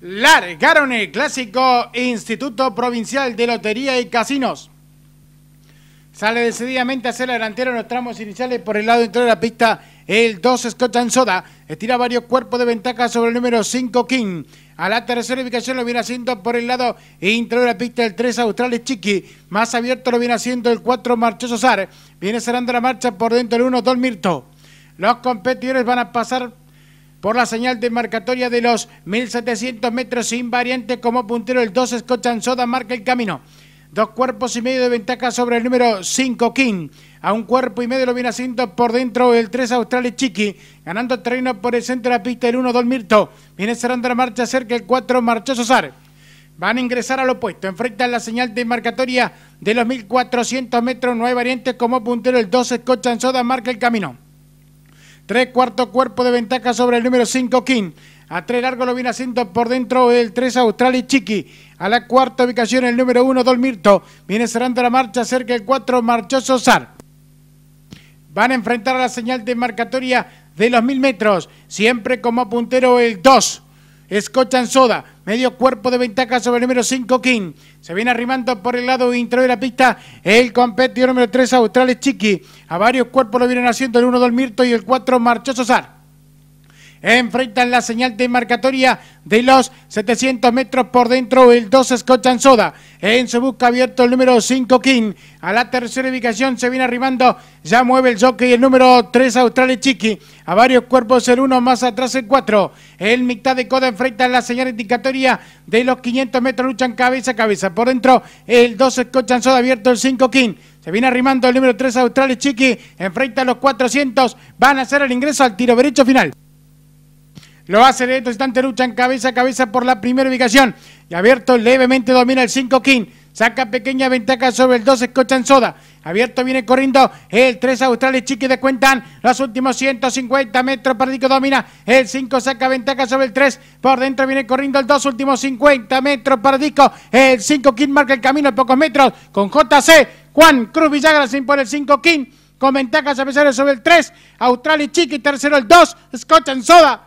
largaron el clásico Instituto Provincial de Lotería y Casinos. Sale decididamente hacia la delantero en los tramos iniciales por el lado interior de la pista. El 2 Scott en Soda estira varios cuerpos de ventaja sobre el número 5 King. A la tercera ubicación lo viene haciendo por el lado interior de la pista el 3 Australis Chiqui. Más abierto lo viene haciendo el 4 Marchoso Sar. Viene cerrando la marcha por dentro el 1 Don Mirto. Los competidores van a pasar por la señal marcatoria de los 1.700 metros sin variante como puntero el 2 soda, marca el camino. Dos cuerpos y medio de ventaja sobre el número 5, King. A un cuerpo y medio lo viene haciendo por dentro el 3 Australia Chiqui. Ganando terreno por el centro de la pista el 1 Don Mirto. Viene cerrando la marcha cerca el 4 Marchoso Sar. Van a ingresar al opuesto. Enfrentan la señal de marcatoria de los 1.400 metros. No hay variantes como puntero el 12 soda marca el camino. Tres cuarto cuerpo de ventaja sobre el número 5 King. A tres largo lo viene haciendo por dentro el 3 Austral y Chiqui. A la cuarta ubicación el número 1 Dolmirto. Viene cerrando la marcha cerca el 4 Marchoso Sar. Van a enfrentar a la señal de marcatoria de los mil metros. Siempre como puntero el 2. Escochan Soda, medio cuerpo de ventaja sobre el número 5 King. Se viene arrimando por el lado interior de la pista el competidor número 3 Australes Chiqui. A varios cuerpos lo vienen haciendo el 1 Mirto y el 4 Marchoso Sar enfrentan la señal de marcatoria de los 700 metros por dentro el 2 Soda En su busca abierto el número 5 King. A la tercera ubicación se viene arrimando. Ya mueve el jockey el número 3 Australia Chiqui. A varios cuerpos el uno más atrás el 4. El mitad de coda enfrentan la señal indicatoria de los 500 metros. Luchan cabeza a cabeza. Por dentro el 2 Soda abierto el 5 King. Se viene arrimando el número 3 Australia Chiqui. Enfrentan los 400. Van a hacer el ingreso al tiro derecho final. Lo hace de estos instantes, luchan cabeza a cabeza por la primera ubicación. Y abierto levemente domina el 5 King. Saca pequeña ventaja sobre el 2 en Soda. Abierto viene corriendo el 3 Australia Chiqui de cuentan los últimos 150 metros. Perdico domina el 5, saca ventaja sobre el 3. Por dentro viene corriendo el 2, últimos 50 metros. Perdico el 5 King marca el camino a pocos metros con JC. Juan Cruz Villagra se impone el 5 King con ventajas a pesar sobre el 3. Australia Chiqui, tercero el 2. en Soda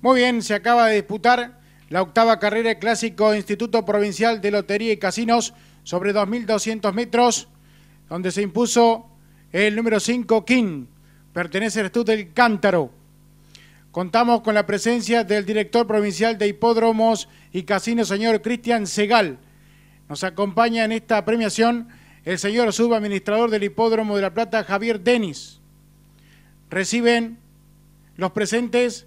Muy bien, se acaba de disputar la octava carrera clásico Instituto Provincial de Lotería y Casinos sobre 2.200 metros, donde se impuso el número 5, King, pertenece al Estudio del Cántaro. Contamos con la presencia del director provincial de hipódromos y casinos, señor Cristian Segal. Nos acompaña en esta premiación el señor subadministrador del hipódromo de La Plata, Javier Denis. Reciben los presentes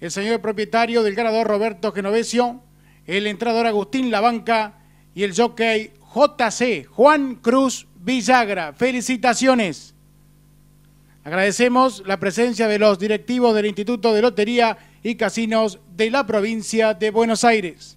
el señor propietario del ganador Roberto Genovesio, el entrador Agustín Lavanca y el jockey JC Juan Cruz Villagra. Felicitaciones. Agradecemos la presencia de los directivos del Instituto de Lotería y Casinos de la provincia de Buenos Aires.